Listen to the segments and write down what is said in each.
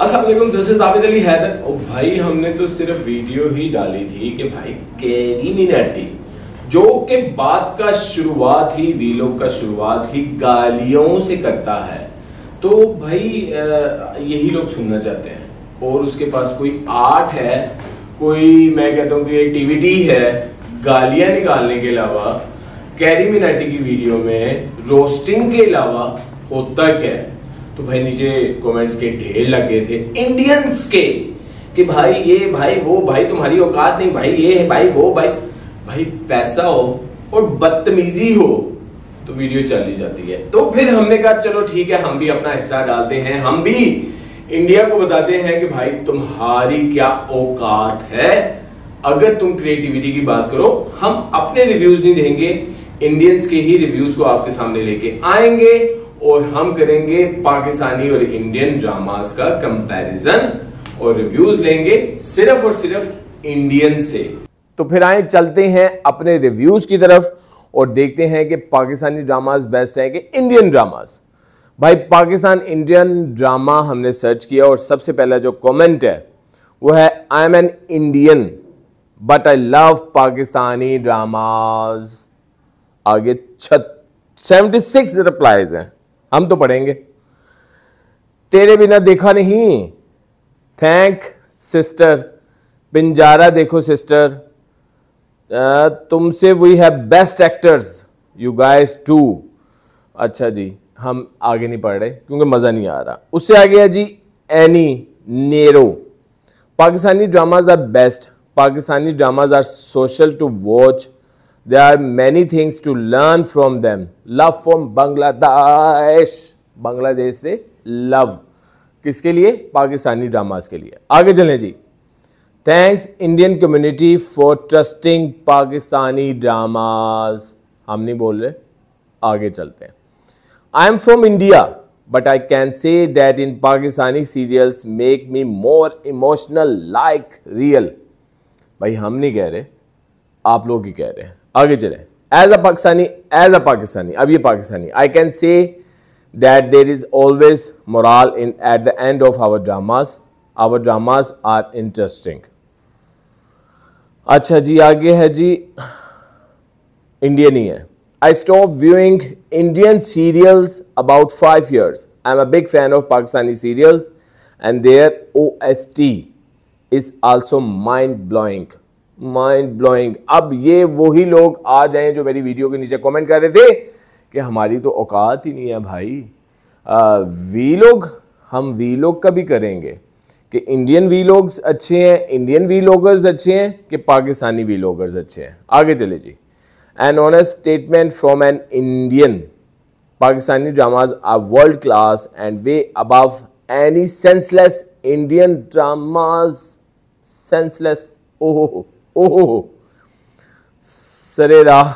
Aslam this is Abid Ali Haider भाई हमने तो सिर्फ वीडियो ही डाली थी कि भाई कैरी मिनाटी जो के बात का शुरुआत ही वीलो का शुरुआत ही गालियों से करता है तो भाई यही लोग सुनना चाहते हैं और उसके पास कोई आर्ट है कोई मैं कहता हूँ क्रिएटिविटी है गालियां निकालने के अलावा कैरी मिनाटी की वीडियो में रोस्टिंग के अलावा होता क्या है तो भाई नीचे कमेंट्स के ढेर लग गए थे इंडियंस के कि भाई ये भाई वो भाई तुम्हारी औकात नहीं भाई ये है भाई वो भाई भाई पैसा हो और बदतमीजी हो तो वीडियो ली जाती है तो फिर हमने कहा चलो ठीक है हम भी अपना हिस्सा डालते हैं हम भी इंडिया को बताते हैं कि भाई तुम्हारी क्या औकात है अगर तुम क्रिएटिविटी की बात करो हम अपने रिव्यूज नहीं देंगे इंडियंस के ही रिव्यूज को आपके सामने लेके आएंगे और हम करेंगे पाकिस्तानी और इंडियन ड्रामास का कंपैरिजन और रिव्यूज लेंगे सिर्फ और सिर्फ इंडियन से तो फिर आए चलते हैं अपने रिव्यूज की तरफ और देखते हैं कि पाकिस्तानी ड्रामाज बेस्ट हैं कि इंडियन ड्रामाज भाई पाकिस्तान इंडियन ड्रामा हमने सर्च किया और सबसे पहला जो कमेंट है वो है I am an Indian but I love Pakistani dramas आगे छत सेवेंटी सिक्स रिप्लाइज हैं हम तो पढ़ेंगे तेरे बिना देखा नहीं थैंक सिस्टर पिंजारा देखो सिस्टर तुमसे we have best actors you guys too अच्छा जी हम आगे नहीं पढ़ रहे क्योंकि मज़ा नहीं आ रहा उससे आगे है जी एनी नेरो Pakistani dramas are best Pakistani dramas are social to watch There are many things to learn from them. Love from Bangladesh. Bangladesh से लव किसके लिए पाकिस्तानी ड्रामाज के लिए आगे चलें जी thanks Indian community for trusting Pakistani dramas हम नहीं बोल रहे आगे चलते हैं I am from India but I can say that in Pakistani serials make me more emotional like real भाई हम नहीं कह रहे आप लोग ही कह रहे हैं आगे चले as a Pakistani as a Pakistani अब ये Pakistani I can say that there is always moral in at the end of our dramas our dramas are interesting अच्छा जी आगे है जी इंडियन ही है I stop viewing Indian serials about five years I am a big fan of Pakistani serials and their O S T is also mind blowing mind blowing अब ये वही लोग आ जाएं जो मेरी वीडियो के नीचे कमेंट कर रहे थे कि हमारी तो औकात ही नहीं है भाई आ, वी लोग हम वी लोग का भी करेंगे कि इंडियन वी लोग्स अच्छे हैं इंडियन वी लोगर्स अच्छे हैं कि पाकिस्तानी वी लोगर्स अच्छे हैं आगे चले जी an honest statement from an Indian Pakistani dramas are world class and way above any senseless Indian dramas senseless ओहो ओहो सरे राह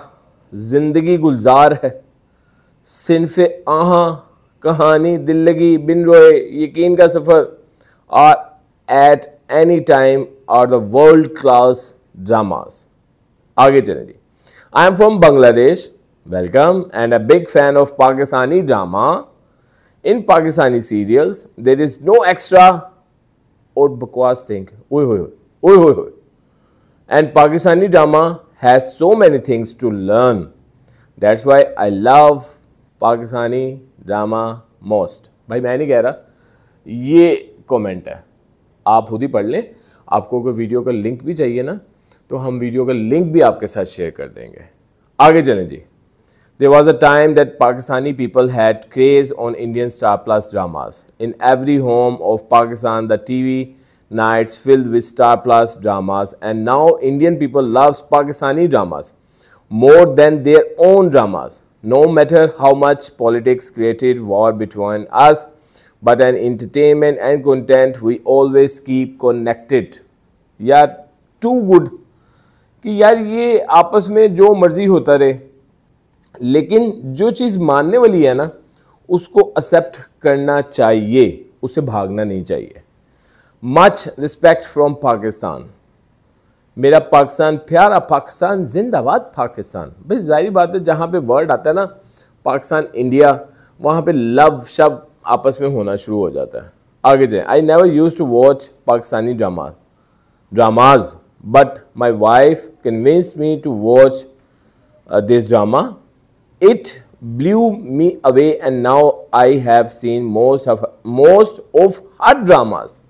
जिंदगी गुलजार है सिनफ आहा कहानी दिल लगी बिन Roye Yakeen Ka Safar are at any time are the world class dramas आगे चले जी I am from Bangladesh welcome and a big fan of Pakistani drama in Pakistani serials there is no extra और बकवास थिंक ओ हो ओ हो and Pakistani drama has so many things to learn that's why I love Pakistani drama most भाई मैं नहीं कह रहा ये कॉमेंट है आप खुद ही पढ़ लें आपको कोई वीडियो का लिंक भी चाहिए ना तो हम वीडियो का लिंक भी आपके साथ शेयर कर देंगे आगे चले जी there was a time that Pakistani people had craze on Indian star plus dramas in every home of Pakistan the T V nights filled with star plus dramas and now Indian people loves Pakistani dramas more than their own dramas. No matter how much politics created war between us, but an entertainment and content we always keep connected. यार too good कि यार ये आपस में जो मर्जी होता रहे लेकिन जो चीज़ मानने वाली है ना उसको एक्सेप्ट करना चाहिए उसे भागना नहीं चाहिए मच रिस्पेक्ट फ्रॉम पाकिस्तान मेरा पाकिस्तान प्यारा पाकिस्तान जिंदाबाद पाकिस्तान भाई जाहिर बात है जहाँ पे वर्ड आता है ना पाकिस्तान इंडिया वहाँ पे लव शव आपस में होना शुरू हो जाता है आगे जाए I never use to watch Pakistani drama dramas but my wife convince me to watch this drama it blew me away and now I have seen most of most of her dramas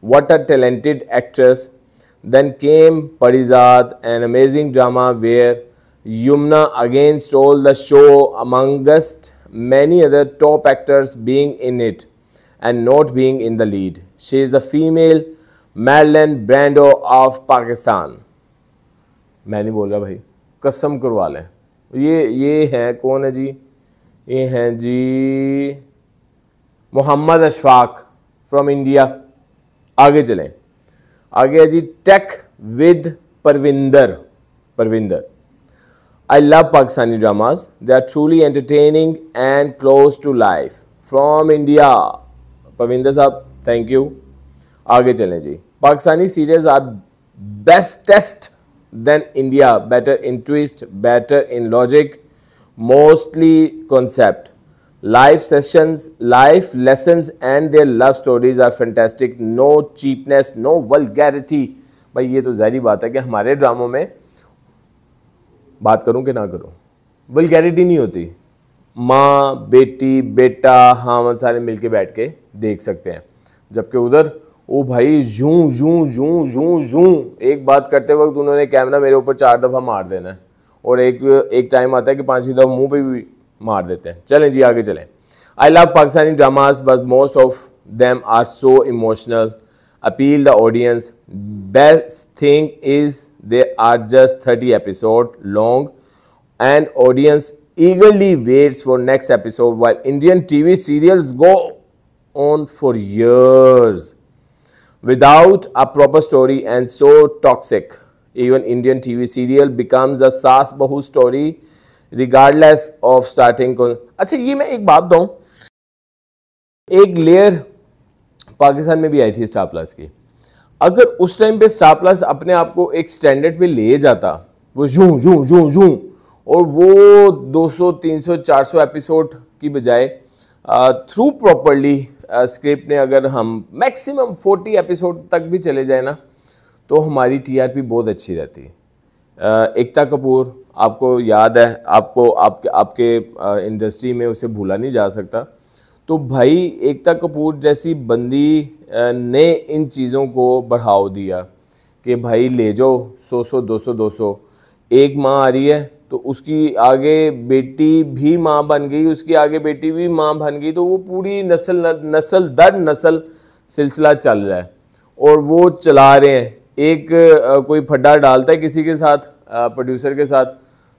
What a talented actress. Then came Parizad, an amazing drama where Yumna again stole the show amongst many other top actors being in it and not being in the lead. She is the female Marilyn Brando of Pakistan. मैं नहीं बोल रहा भाई कसम करवा लें ये ये हैं कौन है जी ये हैं जी मोहम्मद अशफाक फ्रॉम इंडिया आगे चलें आगे है जी take with Parvinder Parvinder I love Pakistani dramas they are truly entertaining and close to life from India Parvinder sahab thank you आगे चलें जी Pakistani serials are bestest then India better in twist better in logic mostly concept session life lesson and and love stories are are no cheapness no वल vulgarity. भाई ये तो जहरी बात है कि हमारे ड्रामों में बात करूं कि ना करूं वलगैरिटी नहीं होती माँ बेटी बेटा हाँ वन सारे मिल के बैठ के देख सकते हैं जबकि उधर ओ भाई यूं यूं यूं यूं यूं एक बात करते वक्त उन्होंने कैमरा मेरे ऊपर चार दफ़ा मार देना है और एक एक टाइम आता है कि पाँचवीं दफ़ा मुंह पे भी मार देते हैं चलें जी आगे चलें I love Pakistani dramas but most of them are so emotional appeal the audience best thing is they are just thirty episode long and audience eagerly waits for next episode while Indian T V serials go on for years without a proper story and so toxic even Indian T V serial becomes a saas bahu story regardless of starting को अच्छा ये मैं एक बात बताऊँ एक layer Pakistan में भी आई थी स्टार प्लस की अगर उस टाइम पे स्टार प्लस अपने आप को एक स्टैंडर्ड पे ले जाता वो यूं यूं यूं यूं और वो 200 300 400 एपिसोड की बजाय थ्रू प्रॉपरली स्क्रिप्ट ने अगर हम मैक्सिमम 40 एपिसोड तक भी चले जाए ना तो हमारी टीआरपी बहुत अच्छी रहती है एकता कपूर आपको याद है आपको आपके आपके इंडस्ट्री में उसे भूला नहीं जा सकता तो भाई एकता कपूर जैसी बंदी ने इन चीज़ों को बढ़ाव दिया कि भाई ले जाओ सौ सौ दो सौ दो सौ एक माँ आ रही है तो उसकी आगे बेटी भी माँ बन गई उसकी आगे बेटी भी माँ बन गई तो वो पूरी नस्ल नस्ल दर नस्ल सिलसिला चल रहा है और वो चला रहे हैं एक कोई फड्डा डालता है किसी के साथ प्रोड्यूसर के साथ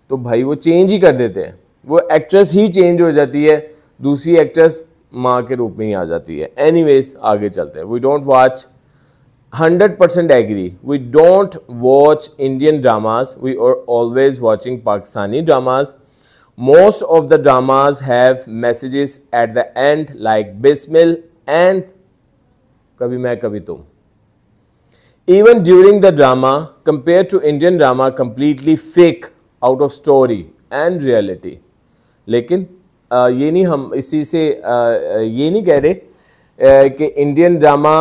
तो भाई वो चेंज ही कर देते हैं वो एक्ट्रेस ही चेंज हो जाती है दूसरी एक्ट्रेस माँ के रूप में ही आ जाती है एनी आगे चलते हैं we don't watch hundred percent agree we don't watch Indian dramas we are always watching Pakistani dramas most of the dramas have messages at the end like Bismil and Kabhi Main Kabhi Tum even during the drama compare to Indian drama completely fake out of story and reality लेकिन आ, ये नहीं हम इसी से आ, ये नहीं कह रहे कि इंडियन ड्रामा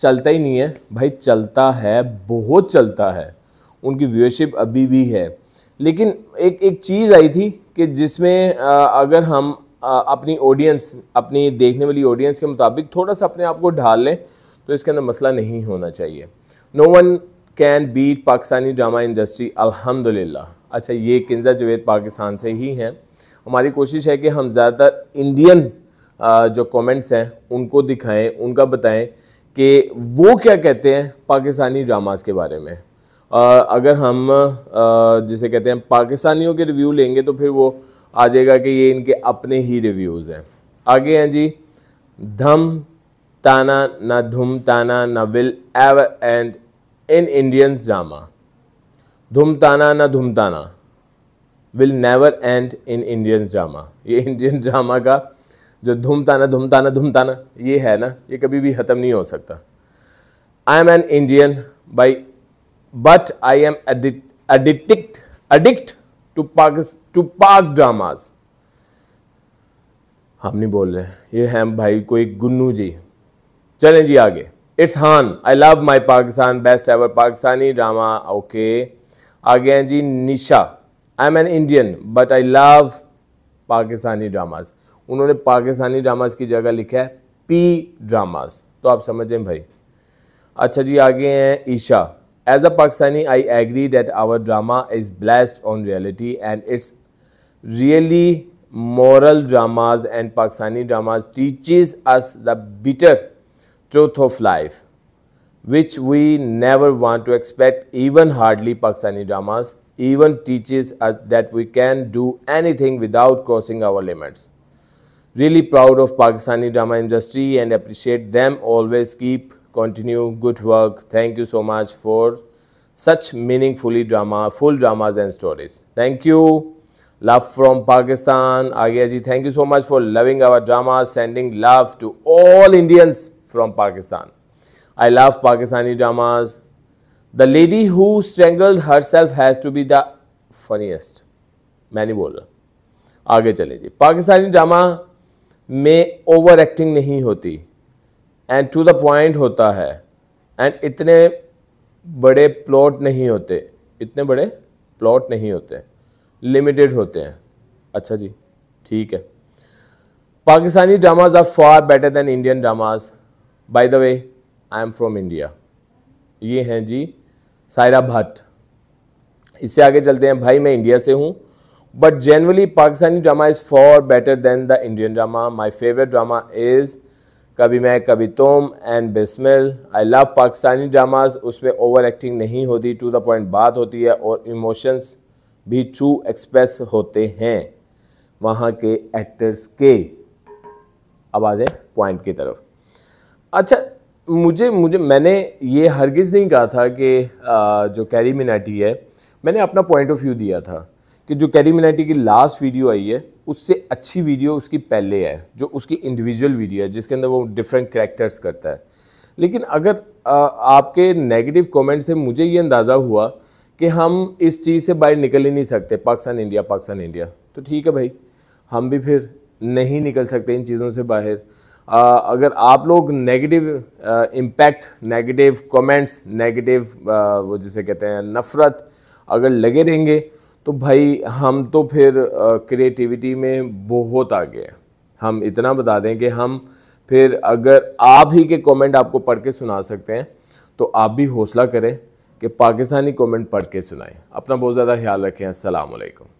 चलता ही नहीं है भाई चलता है बहुत चलता है उनकी व्यूअरशिप अभी भी है लेकिन एक एक चीज़ आई थी कि जिसमें अगर हम आ, अपनी ऑडियंस अपनी देखने वाली ऑडियंस के मुताबिक थोड़ा सा अपने आप को ढाल लें तो इसके अंदर मसला नहीं होना चाहिए no one can beat Pakistani drama industry अलहमदिल्ला अच्छा ये किन्जा जवेद पाकिस्तान से ही हैं हमारी कोशिश है कि हम ज़्यादातर इंडियन जो कमेंट्स हैं उनको दिखाएं उनका बताएं कि वो क्या कहते हैं पाकिस्तानी ड्रामास के बारे में अगर हम जिसे कहते हैं पाकिस्तानियों के रिव्यू लेंगे तो फिर वो आ जाएगा कि ये इनके अपने ही रिव्यूज़ हैं आगे हैं जी धम ताना ना धुम ताना ना will ever end in Indians drama धूमताना ना धूमताना will never end in Indian drama ये इंडियन ड्रामा का जो धूमताना धूमताना धूमताना ये है ना ये कभी भी ख़त्म नहीं हो सकता आई एम एन इंडियन बाई but I am addict addict to Pak to Pak dramas हम नहीं बोल रहे ये हैं भाई कोई गुन्नू जी चलें जी आगे इट्स हान I love my Pakistan best ever Pakistani drama okay okay. आगे हैं जी Nisha I am an Indian but I love Pakistani dramas उन्होंने पाकिस्तानी ड्रामाज की जगह लिखा है पी ड्रामाज तो आप समझें भाई अच्छा जी आगे हैं Esha as a Pakistani I agree that our drama is blessed on reality and it's really moral dramas and Pakistani dramas teaches us the bitter truth of life which we never want to expect, even hardly Pakistani dramas, even teaches us that we can do anything without crossing our limits. Really proud of Pakistani drama industry and appreciate them. Always keep, continue, good work. Thank you so much for such meaningfully drama, full dramas and stories. Thank you. Love from Pakistan. Agya ji, thank you so much for loving our dramas, sending love to all Indians from Pakistan. I love Pakistani dramas. The lady who strangled herself has to be the funniest. मैंने रहा आगे चले जी Pakistani drama में over acting नहीं होती and to the point होता है एंड इतने बड़े प्लॉट नहीं होते इतने बड़े प्लॉट नहीं होते लिमिटेड होते हैं अच्छा जी ठीक है Pakistani dramas are far better than Indian dramas by the way I am from India ये हैं जी सायरा भट्ट इससे आगे चलते हैं भाई मैं इंडिया से हूँ but generally Pakistani drama is for better than the Indian drama my favourite drama is Kabhi Main Kabhi Tum and Bismil I love Pakistani dramas उसमें ओवर एक्टिंग नहीं होती टू द पॉइंट बात होती है और इमोशंस भी ट्रू एक्सप्रेस होते हैं वहाँ के एक्टर्स के आवाज़ें पॉइंट की तरफ अच्छा मुझे मुझे मैंने ये हरगिज़ नहीं कहा था कि जो कैरी मिनाटी है मैंने अपना पॉइंट ऑफ व्यू दिया था कि जो कैरी मिनाटी की लास्ट वीडियो आई है उससे अच्छी वीडियो उसकी पहले है जो उसकी इंडिविजुअल वीडियो है जिसके अंदर वो डिफरेंट करेक्टर्स करता है लेकिन अगर आपके नेगेटिव कमेंट से मुझे ये अंदाज़ा हुआ कि हम इस चीज़ से बाहर निकल ही नहीं सकते पाकिस्तान इंडिया पाकिस्तान इंडिया तो ठीक है भाई हम भी फिर नहीं निकल सकते इन चीज़ों से बाहर अगर आप लोग negative impact negative comments negative वो जिसे कहते हैं नफ़रत अगर लगे रहेंगे तो भाई हम तो फिर क्रिएटिविटी में बहुत आगे हैं हम इतना बता दें कि हम फिर अगर आप ही के कमेंट आपको पढ़ के सुना सकते हैं तो आप भी हौसला करें कि पाकिस्तानी कमेंट पढ़ के सुनाएं अपना बहुत ज़्यादा ख्याल रखें असलकम